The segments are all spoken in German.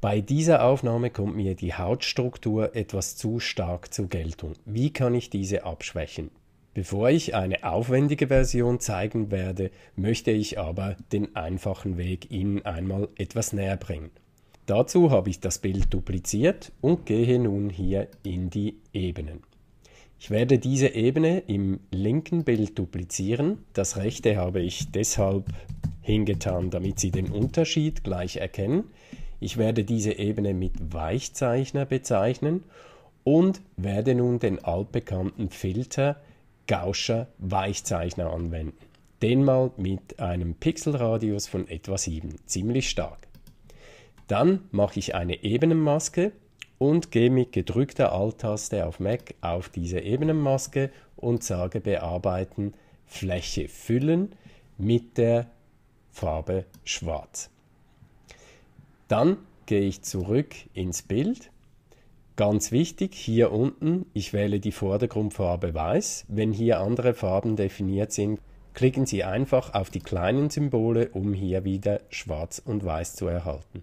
Bei dieser Aufnahme kommt mir die Hautstruktur etwas zu stark zur Geltung. Wie kann ich diese abschwächen? Bevor ich eine aufwendige Version zeigen werde, möchte ich aber den einfachen Weg Ihnen einmal etwas näher bringen. Dazu habe ich das Bild dupliziert und gehe nun hier in die Ebenen. Ich werde diese Ebene im linken Bild duplizieren. Das rechte habe ich deshalb hingetan, damit Sie den Unterschied gleich erkennen. Ich werde diese Ebene mit Weichzeichner bezeichnen und werde nun den altbekannten Filter Gauscher Weichzeichner anwenden. Den mal mit einem Pixelradius von etwa 7, ziemlich stark. Dann mache ich eine Ebenenmaske und gehe mit gedrückter Alt-Taste auf Mac auf diese Ebenenmaske und sage Bearbeiten Fläche füllen mit der Farbe Schwarz. Dann gehe ich zurück ins Bild. Ganz wichtig, hier unten, ich wähle die Vordergrundfarbe weiß. Wenn hier andere Farben definiert sind, klicken Sie einfach auf die kleinen Symbole, um hier wieder schwarz und weiß zu erhalten.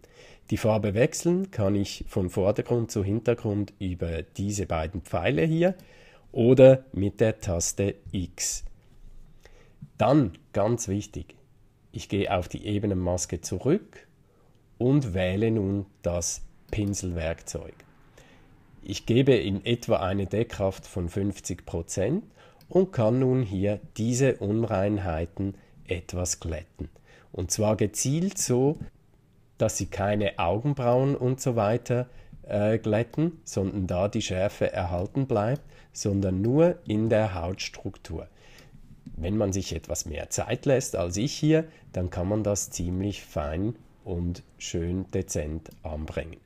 Die Farbe wechseln kann ich von Vordergrund zu Hintergrund über diese beiden Pfeile hier oder mit der Taste X. Dann, ganz wichtig, ich gehe auf die Ebenenmaske zurück und wähle nun das Pinselwerkzeug. Ich gebe in etwa eine Deckkraft von 50% und kann nun hier diese Unreinheiten etwas glätten. Und zwar gezielt so, dass sie keine Augenbrauen und so weiter äh, glätten, sondern da die Schärfe erhalten bleibt, sondern nur in der Hautstruktur. Wenn man sich etwas mehr Zeit lässt als ich hier, dann kann man das ziemlich fein und schön dezent anbringen.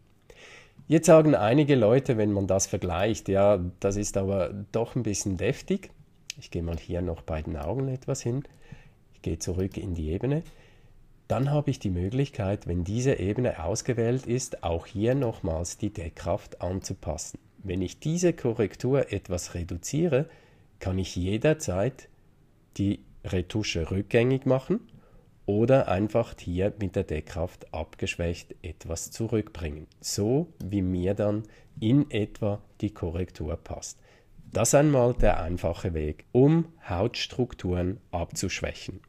Jetzt sagen einige Leute, wenn man das vergleicht, ja, das ist aber doch ein bisschen deftig. Ich gehe mal hier noch bei den Augen etwas hin. Ich gehe zurück in die Ebene. Dann habe ich die Möglichkeit, wenn diese Ebene ausgewählt ist, auch hier nochmals die Deckkraft anzupassen. Wenn ich diese Korrektur etwas reduziere, kann ich jederzeit die Retusche rückgängig machen oder einfach hier mit der Deckkraft abgeschwächt etwas zurückbringen, so wie mir dann in etwa die Korrektur passt. Das einmal der einfache Weg, um Hautstrukturen abzuschwächen.